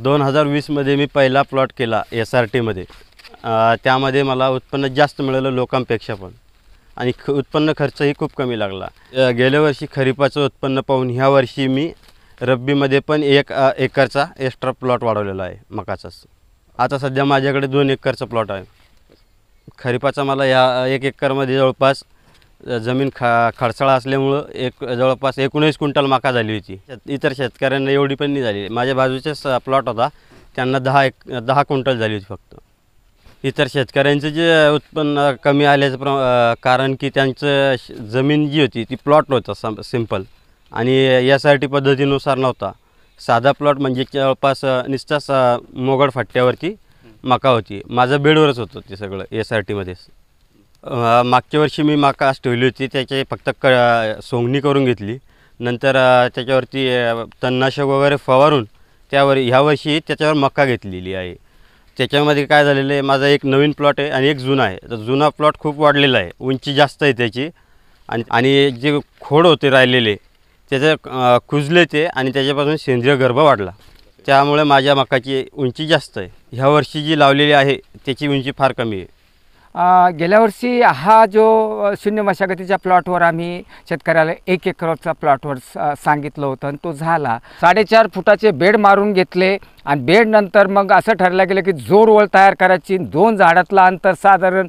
दोन हजार वीसमध्ये मी पहिला प्लॉट केला एस आर टीमध्ये त्यामध्ये मला उत्पन्न जास्त मिळालं लोकांपेक्षा पण आणि ख उत्पन्न खर्चही खूप कमी लागला गेल्या वर्षी खरीपाचं उत्पन्न पाहून ह्या वर्षी मी रब्बीमध्ये पण एक एकरचा एक्स्ट्रा प्लॉट वाढवलेला आहे मकाचाच आता सध्या माझ्याकडे दोन एकरचा प्लॉट आहे खरीपाचा मला या एक एकरमध्ये जवळपास जमीन खा खडसाळा असल्यामुळं एक जवळपास एकोणीस क्विंटल माका झाली होती इतर शेतकऱ्यांना एवढी पण नाही झाली माझ्या बाजूचेच प्लॉट होता त्यांना दहा एक दहा क्विंटल झाली होती फक्त इतर शेतकऱ्यांचं जे उत्पन्न कमी आल्याचं प्र कारण की त्यांचं जमीन जी होती ती प्लॉट होता सम सिम्पल आणि एस आर टी पद्धतीनुसार नव्हता साधा प्लॉट म्हणजे जवळपास निस्ताच मोगड फाट्यावरती मका होती माझं बेडवरच होतं ते सगळं एस आर टीमध्येच मागच्या वर्षी मी मका ठेवली होती त्याचे फक्त क सोंगणी करून घेतली नंतर त्याच्यावरती तणनाशक वगैरे फवारून त्यावर ह्या वर्षी त्याच्यावर मक्का घेतलेली आहे त्याच्यामध्ये काय झालेलं आहे माझा एक नवीन प्लॉट आहे आणि एक जुना आहे तर जुना प्लॉट खूप वाढलेला आहे उंची जास्त आहे त्याची आणि आणि जे खोड होते राहिलेले त्याचं कुजले ते आणि त्याच्यापासून सेंद्रिय गर्भ वाढला त्यामुळे माझ्या मकाची उंची जास्त आहे ह्या वर्षी जी लावलेली आहे त्याची उंची फार कमी आहे गेल्या वर्षी हा जो शून्य मशागतीच्या प्लॉटवर आम्ही शेतकऱ्याला एक एकरचा प्लॉटवर सांगितलं होतं आणि तो झाला साडेचार फुटाचे बेड मारून घेतले आणि बेडनंतर मग असं ठरलं गेलं की जोर वळ तयार करायची दोन झाडातलं अंतर साधारण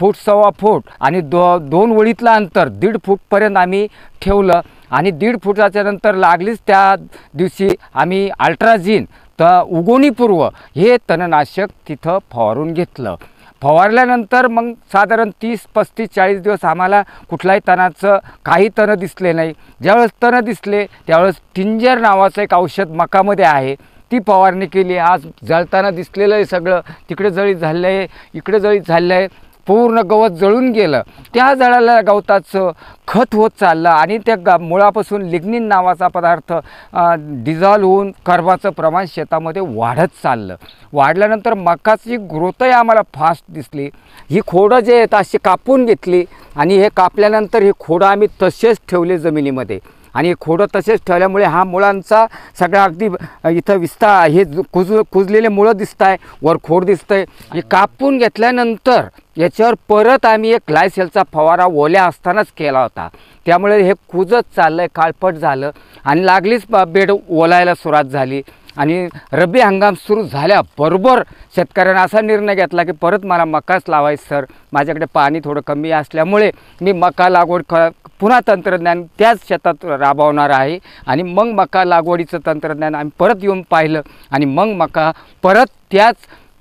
फूट सव्वा फूट आणि दो दोन ओळीतलं अंतर दीड फूटपर्यंत आम्ही ठेवलं आणि दीड फुटाच्या नंतर लागलीच त्या दिवशी आम्ही अल्ट्राझिन तर उगवणीपूर्व हे तणनाशक तिथं फवारून घेतलं फवारल्यानंतर मग साधारण तीस पस्तीस चाळीस दिवस आम्हाला कुठलाही तणाचं काही तणं दिसले नाही ज्यावेळेस तणं दिसले त्यावेळेस टिंजर नावाचं एक औषध मकामध्ये आहे ती फवारणी केली आज जळताना दिसलेलं आहे सगळं तिकडे जळीत झालं आहे इकडे जळीत झालं आहे पूर्ण गवत जळून गेलं त्या झाडाला गवताचं खत होत चाललं आणि त्या ग मुळापासून लिग्निन नावाचा पदार्थ डिझॉल्व्ह होऊन कर्बाचं प्रमाण शेतामध्ये वाढत चाललं वाढल्यानंतर मकाची ग्रोथही आम्हाला फास्ट दिसली ही खोडं जे आहेत अशी कापून घेतली आणि हे कापल्यानंतर ही खोडं आम्ही तसेच ठेवले जमिनीमध्ये आणि खोडं तसेच ठेवल्यामुळे हा मुळांचा सगळा अगदी इथं विस्तार हे कुज कुजलेले मुळं दिसत आहे वर खोड दिसतं आहे आणि कापून घेतल्यानंतर याच्यावर परत आम्ही एक लायसेलचा फवारा ओल्या असतानाच केला होता त्यामुळे हे कुजत चाललं आहे काळपट झालं आणि लागलीच बेड ओलायला सुरुवात झाली आणि रब्बी हंगाम सुरू झाल्याबरोबर शेतकऱ्यांना असा निर्णय घेतला की परत मला मकाच लावायचं सर माझ्याकडे पाणी थोडं कमी असल्यामुळे मी मका लागवड क पुन्हा तंत्रज्ञान त्याच शेतात राबवणार आहे आणि मग मका लागवडीचं तंत्रज्ञान आम्ही परत येऊन पाहिलं आणि मग मका परत त्याच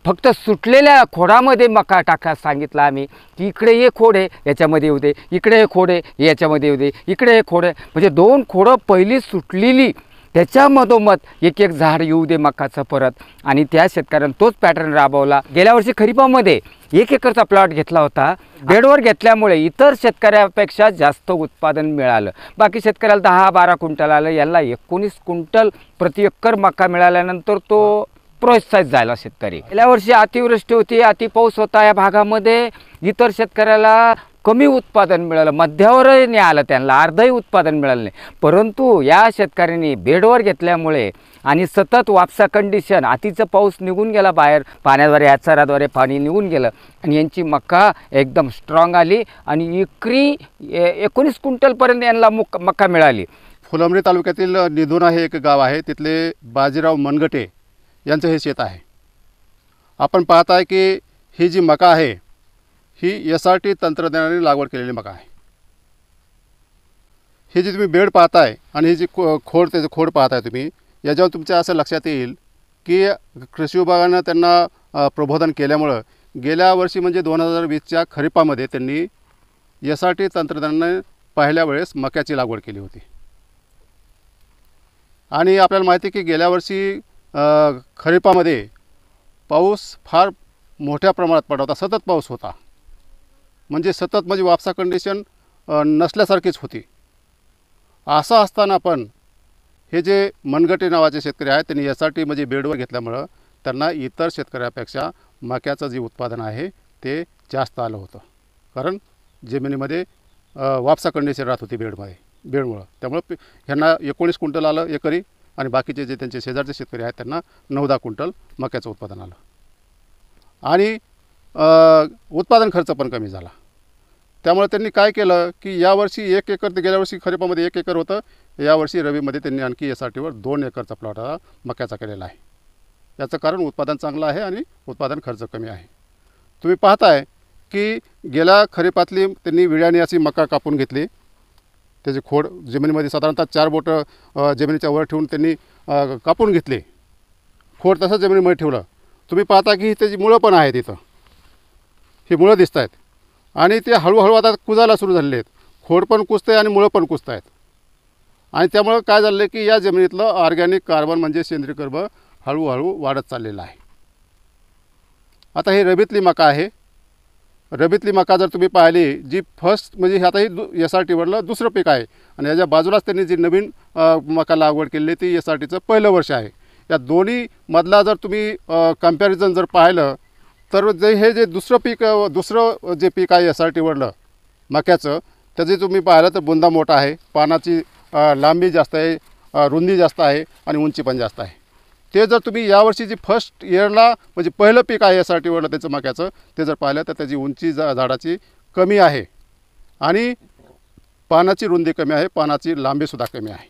फक्त सुटलेल्या खोडामध्ये मका टाका सांगितलं आम्ही की इकडे हे खोड आहे याच्यामध्ये येऊ दे इकडे हे खोड आहे याच्यामध्ये येऊ दे इकडे हे खोड आहे म्हणजे दोन खोडं पहिली सुटलेली त्याच्या मधोमध एक एक झाड येऊ दे मकाचं परत आणि त्या शेतकऱ्यानं तोच पॅटर्न राबवला गेल्या वर्षी खरीपामध्ये एक एकरचा प्लॉट घेतला होता बेडवर घेतल्यामुळे इतर शेतकऱ्यापेक्षा जास्त उत्पादन मिळालं बाकी शेतकऱ्याला दहा बारा क्विंटल आलं याला एकोणीस क्विंटल प्रति एकर मका मिळाल्यानंतर तो प्रोत्साहित झाला शेतकरी गेल्या वर्षी अतिवृष्टी होती अतिपाऊस होता या भागामध्ये इतर शेतकऱ्याला कमी उत्पादन मिळालं मध्यावरही नाही आलं त्यांना अर्धही उत्पादन मिळालं नाही परंतु या शेतकऱ्यांनी बेडवर घेतल्यामुळे आणि सतत वापसा कंडिशन आतीचं पाऊस निघून गेला बाहेर पाण्याद्वारे याचाराद्वारे पाणी निघून गेलं आणि यांची मक्का एकदम स्ट्रॉंग आली आणि विक्री एकोणीस क्विंटलपर्यंत यांना मुक मक्का मिळाली फुलंबरी तालुक्यातील निधुना हे एक गाव आहे तिथले बाजीराव मनगटे यांचं हे शेत आहे आपण पाहत आहे की ही जी मका आहे ही एस आर टी तंत्रज्ञानाने लागवड केलेली मका आहे हे जे तुम्ही बेड पाहताय आणि हे जी खो खोड त्याचं खोड पाहताय तुम्ही याच्यावर तुमच्या असं लक्षात येईल की कृषी विभागानं त्यांना प्रबोधन केल्यामुळं गेल्या वर्षी म्हणजे दोन हजार वीसच्या खरीपामध्ये त्यांनी एस आर टी तंत्रज्ञानाने पहिल्या वेळेस मक्याची लागवड केली होती आणि आपल्याला माहिती आहे की गेल्या वर्षी खरीपामध्ये पाऊस फार मोठ्या प्रमाणात पडत होता सतत पाऊस होता म्हणजे सतत माझी म्हणजे वापसा कंडिशन नसल्यासारखीच होती असं असताना पण हे जे मनगटे नावाचे शेतकरी आहेत त्यांनी टी म्हणजे बेडवर घेतल्यामुळं त्यांना इतर शेतकऱ्यापेक्षा मक्याचं जे उत्पादन आहे ते जास्त आलं होतं कारण जमिनीमध्ये वापसा कंडिशन राहत होती बेडमध्ये बेडमुळं त्यामुळं ह्यांना एकोणीस क्विंटल आलं एकरी आणि बाकीचे जे त्यांचे शेजारचे शेतकरी आहेत त्यांना नऊ दहा क्विंटल मक्याचं उत्पादन आलं आणि उत्पादन खर्च पण कमी झाला त्यामुळे त्यांनी काय केलं की यावर्षी एक एकर गेल्या वर्षी खरीपामध्ये एक एकर होतं यावर्षी रवीमध्ये त्यांनी आणखी एस आर टीवर दोन एकरचा प्लॉट हा मक्याचा केलेला आहे याचं कारण उत्पादन चांगलं आहे आणि उत्पादन खर्च कमी आहे तुम्ही पाहताय की गेल्या खरीपातली त्यांनी विड्याने अशी मका कापून घेतली त्याची खोड जमिनीमध्ये साधारणतः चार बोटं जमिनीच्या वर ठेवून त्यांनी कापून घेतली खोड तसंच जमिनीमध्ये ठेवलं तुम्ही पाहता की त्याची मुळं पण आहेत इथं ही मुळं दिसत आहेत आणि ते हळूहळू आता कुजायला सुरू झालेले आहेत खोड पण कुजतं आहे आणि मुळं पण कुजत आहेत आणि त्यामुळं काय झालं की या जमिनीतलं ऑर्गॅनिक कार्बन म्हणजे सेंद्रिय कर्ब हळूहळू वाढत चाललेलं आहे आता ही रबीतली मका आहे रबीतली मका जर तुम्ही पाहिली जी फर्स्ट म्हणजे आता ही दु एस आर टीवरलं दुसरं पीक आहे आणि याच्या बाजूलाच त्यांनी जी नवीन मका लागवड केली ती एस आर टीचं पहिलं वर्ष आहे या दोन्हीमधला मधला जर तुम्ही कम्पॅरिझन जर पाहिलं तर जे हे जे दुसरं पीक दुसरं जे पीक आहे टी वडलं मक्याचं त्याचे तुम्ही पाहिलं तर बुंदा मोठा आहे पानाची लांबी जास्त आहे रुंदी जास्त आहे आणि उंची पण जास्त आहे ते जर तुम्ही यावर्षी जी फर्स्ट इयरला म्हणजे पहिलं पीक आहे यासाठी वडलं त्याचं मक्याचं ते जर पाहिलं तर त्याची उंची जा झाडाची कमी आहे आणि पानाची रुंदी कमी आहे पानाची लांबीसुद्धा कमी आहे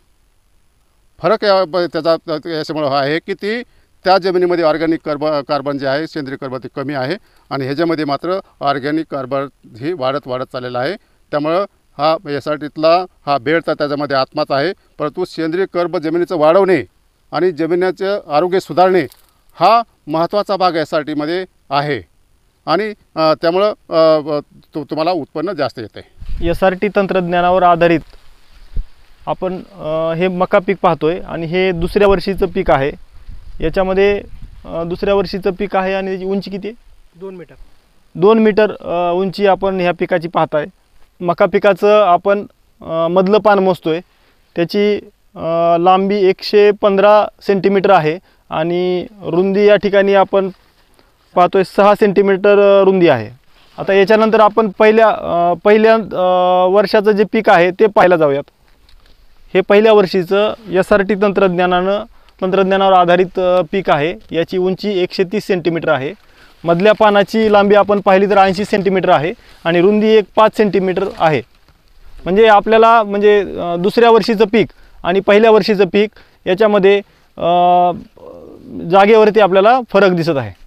फरक या त्याचा याच्यामुळं हा आहे की ती त्या जमिनीमध्ये ऑर्गॅनिक कर्ब कार्बन जे आहे सेंद्रिय कार्बन ते कमी आहे आणि ह्याच्यामध्ये मात्र ऑर्गॅनिक कार्बन हे वाढत वाढत चाललेलं आहे त्यामुळं हा एस आर टीतला हा तर त्याच्यामध्ये आत्माच आहे परंतु सेंद्रिय कर्ब जमिनीचं वाढवणे आणि जमिनीचं आरोग्य सुधारणे हा महत्त्वाचा भाग एस आर टीमध्ये आहे आणि त्यामुळं तो तुम्हाला उत्पन्न जास्त आहे एस आर टी तंत्रज्ञानावर आधारित आपण हे मका पीक पाहतो आहे आणि हे दुसऱ्या वर्षीचं पीक आहे याच्यामध्ये दुसऱ्या वर्षीचं पीक आहे आणि त्याची उंची किती आहे दोन मीटर दोन मीटर उंची आपण ह्या पिकाची पाहताय मका पिकाचं आपण मधलं पान मोजतो आहे त्याची लांबी एकशे पंधरा सेंटीमीटर आहे आणि रुंदी या ठिकाणी आपण पाहतो आहे सहा सेंटीमीटर रुंदी आहे आता याच्यानंतर आपण पहिल्या पहिल्या वर्षाचं जे पीक आहे ते पाहायला जाऊयात हे पहिल्या वर्षीचं एस आर टी तंत्रज्ञानानं तंत्रज्ञानावर आधारित पीक आहे याची उंची एकशे तीस सेंटीमीटर आहे मधल्या पानाची लांबी आपण पाहिली तर ऐंशी सेंटीमीटर आहे आणि रुंदी एक पाच सेंटीमीटर आहे म्हणजे आपल्याला म्हणजे दुसऱ्या वर्षीचं पीक आणि पहिल्या वर्षीचं पीक याच्यामध्ये जागेवरती आपल्याला फरक दिसत आहे